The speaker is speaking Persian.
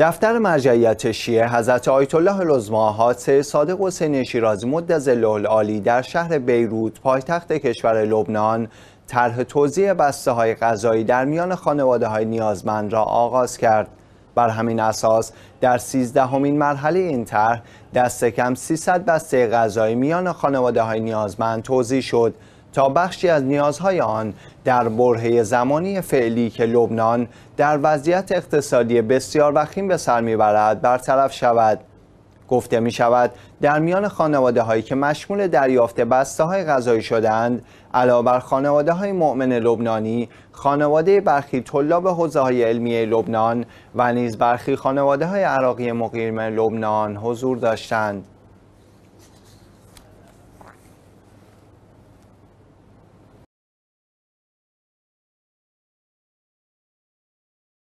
دفتر مرجعیت شیعه حضرت آیت الله العظما صادق حسین شیرازی مدز العالی در شهر بیروت پایتخت کشور لبنان طرح توزیع بسته های غذایی در میان خانواده های نیازمند را آغاز کرد بر همین اساس در سیزدهمین مرحله این طرح دست کم 300 بسته غذایی میان خانواده های نیازمند توضیح شد تا بخشی از نیازهای آن در برهه زمانی فعلی که لبنان در وضعیت اقتصادی بسیار وخیم به سر میبرد برطرف شود گفته می شود در میان خانواده هایی که مشمول دریافت بسته های غذایی شدند علاوه بر خانواده های مؤمن لبنانی خانواده برخی طلاب حوزه های علمی لبنان و نیز برخی خانواده های عراقی مقیم لبنان حضور داشتند